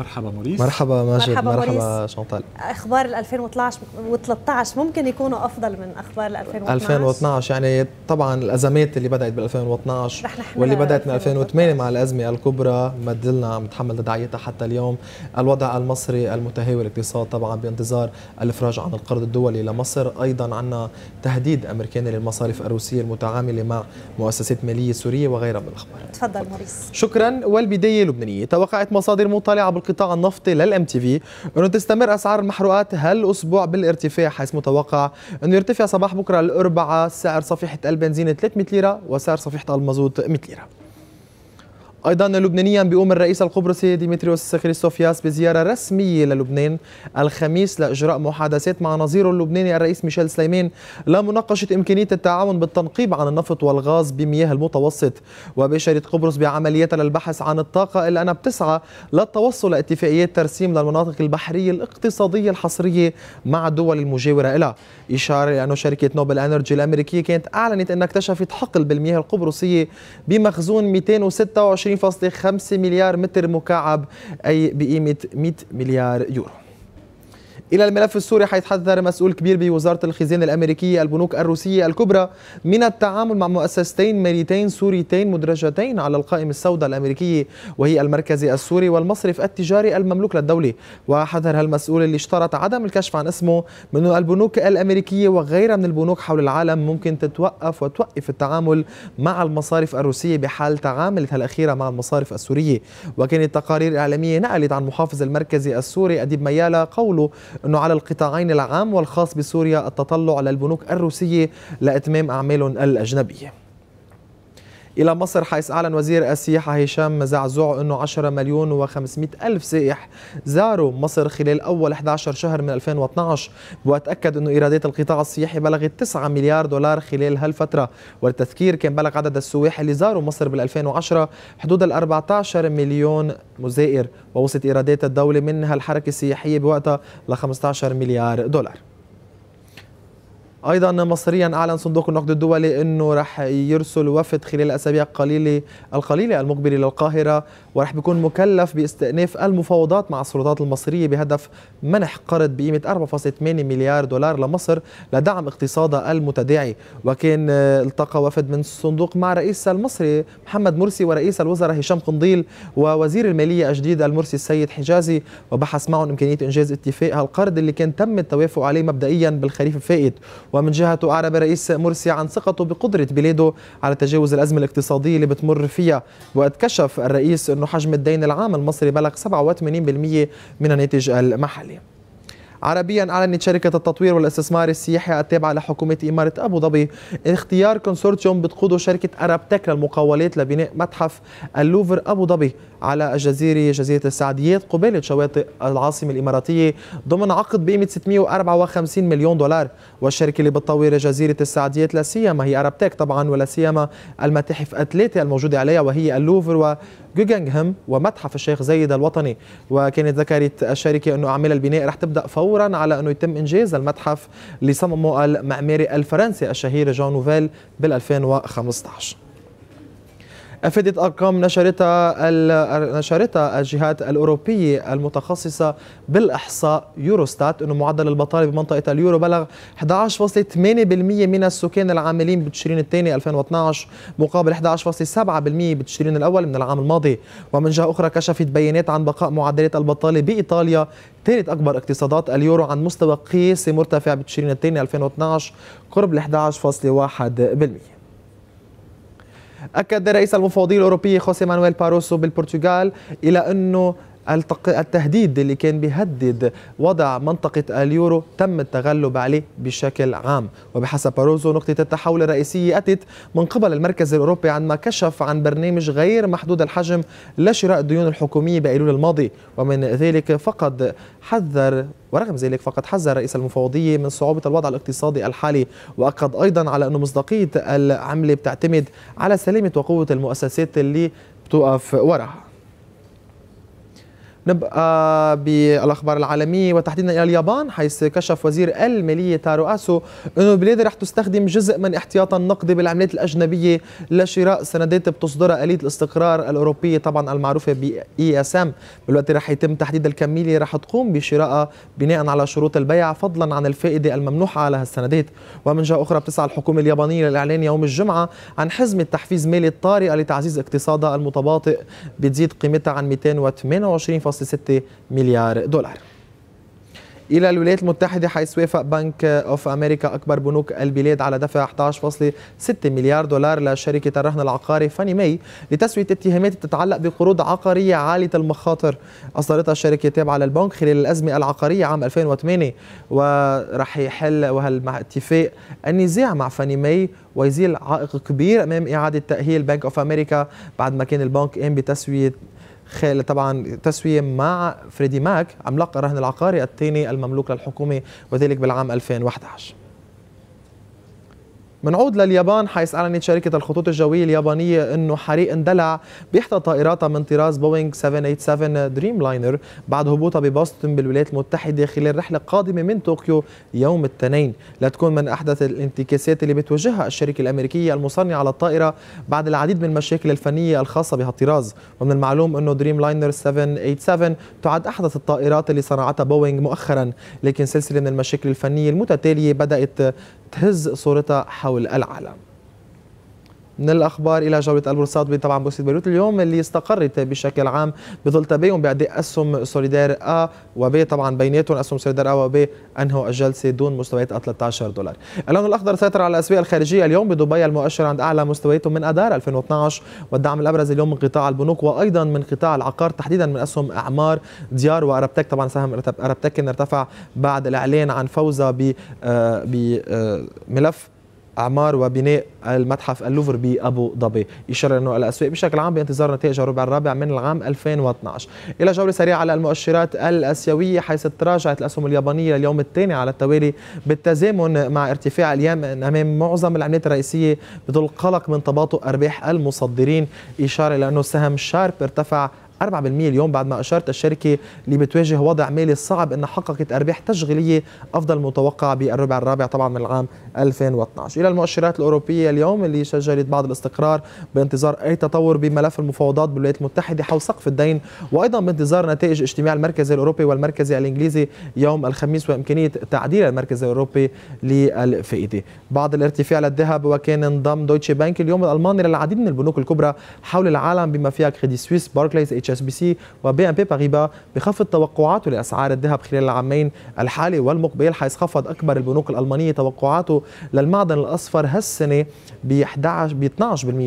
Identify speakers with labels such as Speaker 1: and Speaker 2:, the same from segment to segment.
Speaker 1: مرحبا موريس مرحبا ماجد مرحبا, مرحبا شانتال اخبار ال 2012 و13 ممكن يكونوا افضل من اخبار ال 2012 2012 يعني طبعا الازمات اللي بدات بال 2012 واللي بدات من 2008 مع الازمه الكبرى ما زلنا عم نتحمل تداعياتها حتى اليوم الوضع المصري المتهاوي الاقتصاد طبعا بانتظار الافراج عن القرض الدولي لمصر ايضا عندنا تهديد امريكاني للمصارف الروسيه المتعامله مع مؤسسات ماليه سوريه وغيرها من الاخبار تفضل موريس شكرا والبدايه لبنانيه توقعت مصادر مطلعه بالقصة قطاع النفط للام تي في انه تستمر اسعار المحروقات هالاسبوع بالارتفاع حيث متوقع انه يرتفع صباح بكره الاربعاء سعر صفيحه البنزين 300 ليره وسعر صفيحه المازوت 100 ليره ايضا لبنانيا بيقوم الرئيس القبرصي ديمتريوس كريستوفياس بزياره رسميه للبنان الخميس لاجراء محادثات مع نظيره اللبناني الرئيس ميشيل سليمان لمناقشه امكانيه التعاون بالتنقيب عن النفط والغاز بمياه المتوسط وبشرت قبرص بعملياتها للبحث عن الطاقه الا انها بتسعى للتوصل لاتفاقيات ترسيم للمناطق البحريه الاقتصاديه الحصريه مع الدول المجاوره لها اشاره لانه شركه نوبل انرجي الامريكيه كانت اعلنت انها اكتشفت حقل بالمياه القبرصيه بمخزون 226 25.5 مليار متر مكعب أي بقيمة 100 مليار يورو إلى الملف السوري حيث حذر مسؤول كبير بوزارة الخزانة الأمريكية البنوك الروسية الكبرى من التعامل مع مؤسستين ماليتين سوريتين مدرجتين على القائمة السوداء الأمريكية وهي المركز السوري والمصرف التجاري المملوك للدولة وحذر هالمسؤول اللي اشترط عدم الكشف عن اسمه من البنوك الأمريكية وغيرها من البنوك حول العالم ممكن تتوقف وتوقف التعامل مع المصارف الروسية بحال تعاملتها الأخيرة مع المصارف السورية وكانت تقارير إعلامية نقلت عن محافظ المركز السوري أديب ميالا قوله أنه على القطاعين العام والخاص بسوريا التطلع للبنوك الروسية لإتمام أعمالهم الأجنبية إلى مصر حيث أعلن وزير السياحة هشام زعزوع أنه 10 مليون و500 ألف سائح زاروا مصر خلال أول 11 شهر من 2012 وأتأكد أنه إيرادات القطاع السياحي بلغت 9 مليار دولار خلال هالفترة وللتذكير كان بلغ عدد السواح اللي زاروا مصر بال2010 حدود ال 14 مليون مزائر ووصلت إيرادات الدولة من هالحركة السياحية بوقتها ل 15 مليار دولار ايضا مصريا اعلن صندوق النقد الدولي انه راح يرسل وفد خلال الاسابيع القليله القليله المقبله للقاهره وراح بيكون مكلف باستئناف المفاوضات مع السلطات المصريه بهدف منح قرض بقيمه 4.8 مليار دولار لمصر لدعم اقتصادها المتداعي وكان آه، التقى وفد من الصندوق مع رئيس المصري محمد مرسي ورئيس الوزراء هشام قنديل ووزير الماليه الجديد المرسي السيد حجازي وبحث معهم امكانيه انجاز اتفاق هالقرض اللي كان تم التوافق عليه مبدئيا بالخريف الفائت ومن جهته أعرب الرئيس مرسي عن ثقته بقدرة بلاده على تجاوز الأزمة الاقتصادية اللي بتمر فيها وقد كشف الرئيس أنه حجم الدين العام المصري بلغ 87% من الناتج المحلي عربيا أعلنت شركة التطوير والاستثمار السياحي التابعة لحكومة إمارة أبو ظبي اختيار كونسورتيوم بتقوده شركة أرابتك للمقاولات لبناء متحف اللوفر أبو ظبي على الجزيرة جزيرة السعديات قبالة شواطئ العاصمة الإماراتية ضمن عقد بقيمة 654 مليون دولار والشركة اللي بتطور جزيرة السعديات لا سيما هي أرابتك طبعا ولا سيما المتاحف الثلاثة الموجودة عليها وهي اللوفر وجوجنغهام ومتحف الشيخ زايد الوطني وكانت ذكرت الشركة أنه أعمال البناء رح تبدأ فورا فورا على أنه يتم إنجاز المتحف اللي صممه المعماري الفرنسي الشهير جان نوفيل بال 2015 أفادت أرقام نشرتها نشرتها الجهات الأوروبية المتخصصة بالإحصاء يوروستات أنه معدل البطالة بمنطقة اليورو بلغ 11.8% من السكان العاملين بتشرين الثاني 2012 مقابل 11.7% بتشرين الأول من العام الماضي ومن جهة أخرى كشفت بيانات عن بقاء معدلات البطالة بإيطاليا ثالث أكبر اقتصادات اليورو عن مستوى قياسي مرتفع بتشرين الثاني 2012 قرب ال 11.1% أكد رئيس المفوضية الأوروبية خوسي مانويل باروسو بالبرتغال إلى أنه التهديد اللي كان بيهدد وضع منطقة اليورو تم التغلب عليه بشكل عام وبحسب باروزو نقطة التحول الرئيسية أتت من قبل المركز الأوروبي عندما كشف عن برنامج غير محدود الحجم لشراء الديون الحكومية بأيلول الماضي ومن ذلك فقد حذر ورغم ذلك فقد حذر رئيس المفوضية من صعوبة الوضع الاقتصادي الحالي وأكد أيضا على أن مصداقية العملة بتعتمد على سلامة وقوة المؤسسات اللي بتقف وراها نبقى بالاخبار العالميه وتحديدا الى اليابان حيث كشف وزير الماليه تارو اسو انه البلاد رح تستخدم جزء من احتياطها النقدي بالعملات الاجنبيه لشراء سندات بتصدرها اليه الاستقرار الاوروبيه طبعا المعروفه ب اي اس ام بالوقت رح يتم تحديد الكميه اللي رح تقوم بشرائها بناء على شروط البيع فضلا عن الفائده الممنوحه على هالسندات ومن جهه اخرى بتسعى الحكومه اليابانيه للاعلان يوم الجمعه عن حزمه تحفيز مالي الطارئه لتعزيز اقتصادها المتباطئ بتزيد قيمتها عن 228 1.6 مليار دولار إلى الولايات المتحدة حيث وافق بنك أوف أمريكا أكبر بنوك البلاد على دفع 11.6 مليار دولار لشركة الرهن العقاري فاني ماي لتسوية اتهامات تتعلق بقروض عقارية عالية المخاطر أصدرتها الشركة التابعة للبنك خلال الأزمة العقارية عام 2008 ورح يحل وهالاتفاق النزاع مع فاني ماي ويزيل عائق كبير أمام إعادة تأهيل بنك أوف أمريكا بعد ما كان البنك قام بتسوية خلال طبعا تسوية مع فريدي ماك عملاق الرهن العقاري الثاني المملوك للحكومة وذلك بالعام 2011 منعود لليابان حيث أعلنت شركة الخطوط الجوية اليابانية أنه حريق اندلع بإحدى طائراتها من طراز بوينغ 787 دريم لاينر بعد هبوطها ببوسطن بالولايات المتحدة خلال رحلة قادمة من طوكيو يوم الاثنين لتكون من أحدث الانتكاسات اللي بتواجهها الشركة الأمريكية المصنعة للطائرة بعد العديد من المشاكل الفنية الخاصة بهالطراز ومن المعلوم أنه دريم لاينر 787 تعد أحدث الطائرات اللي صنعتها بوينغ مؤخرا لكن سلسلة من المشاكل الفنية المتتالية بدأت تهز صورتها حول العالم من الأخبار إلى جولة البورصات طبعا بورصة بيروت اليوم اللي استقرت بشكل عام بظل تباين بأداء أسهم سوليدار أ وبي طبعا بيناتهم أسهم سوليدار أ وبي أنهوا الجلسة دون مستويات 13 دولار اللون الأخضر سيطر على الأسواق الخارجية اليوم بدبي المؤشر عند أعلى مستوياته من أدار 2012 والدعم الأبرز اليوم من قطاع البنوك وأيضا من قطاع العقار تحديدا من أسهم أعمار ديار وأربتك طبعا سهم أربتك ارتفع بعد الإعلان عن ب آه، بملف آه، اعمار وبناء المتحف اللوفر بابو ظبي يشير انه الاسواق بشكل عام بانتظار نتائج الربع الرابع من العام 2012 الى جوله سريعه على المؤشرات الاسيويه حيث تراجعت الاسهم اليابانيه لليوم الثاني على التوالي بالتزامن مع ارتفاع اليمن امام معظم العملات الرئيسيه بظل قلق من تباطؤ ارباح المصدرين اشاره الى انه سهم شارب ارتفع 4% اليوم بعد ما أشارت الشركة اللي بتواجه وضع مالي صعب أنها حققت أرباح تشغيلية أفضل متوقع بالربع الرابع طبعا من العام 2012 إلى المؤشرات الأوروبية اليوم اللي سجلت بعض الاستقرار بانتظار أي تطور بملف المفاوضات بالولايات المتحدة حول سقف الدين وأيضا بانتظار نتائج اجتماع المركز الأوروبي والمركز الإنجليزي يوم الخميس وإمكانية تعديل المركز الأوروبي للفائدة بعد الارتفاع للذهب وكان انضم دويتشي بانك اليوم الألماني للعديد من البنوك الكبرى حول العالم بما فيها كريدي سويس باركلايز اتش اتش بي سي وبي ام بي باريبا بخفض توقعاته لاسعار الذهب خلال العامين الحالي والمقبل حيث خفض اكبر البنوك الالمانيه توقعاته للمعدن الاصفر هالسنه ب 11 ب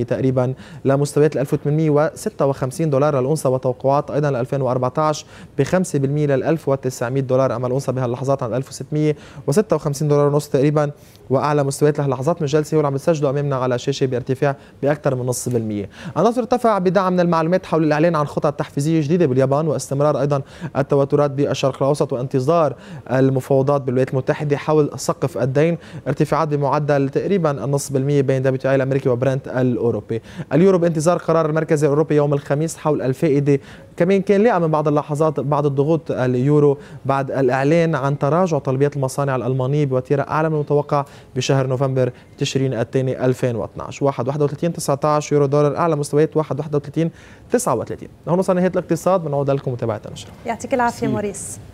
Speaker 1: 12% تقريبا لمستويات 1856 دولار للأنصة وتوقعات أيضا ل 2014 ب 5% لل 1900 دولار أما الأنصة بهاللحظات عند 1656 دولار ونص تقريبا وأعلى مستويات لهاللحظات من الجلسة واللي عم بتسجله أمامنا على شاشة بارتفاع بأكثر من نص بالمية النصر ارتفع بدعم من المعلومات حول الإعلان عن خطط مفاوضات تحفيزية جديدة باليابان واستمرار أيضا التوترات بالشرق الأوسط وانتظار المفاوضات بالولايات المتحدة حول سقف الدين ارتفاعات بمعدل تقريبا النصف بالمية بين دبليو الأمريكي وبرنت الأوروبي اليورو بانتظار قرار المركز الأوروبي يوم الخميس حول الفائدة كمان كان لقى من بعض اللحظات بعض الضغوط اليورو بعد الإعلان عن تراجع طلبيات المصانع الألمانية بوتيرة أعلى من المتوقع بشهر نوفمبر تشرين الثاني 2012 1 31 19 يورو دولار أعلى مستويات 1 31 39 هون وصلنا نهاية الاقتصاد بنعود لكم متابعة النشرة يعطيك العافية موريس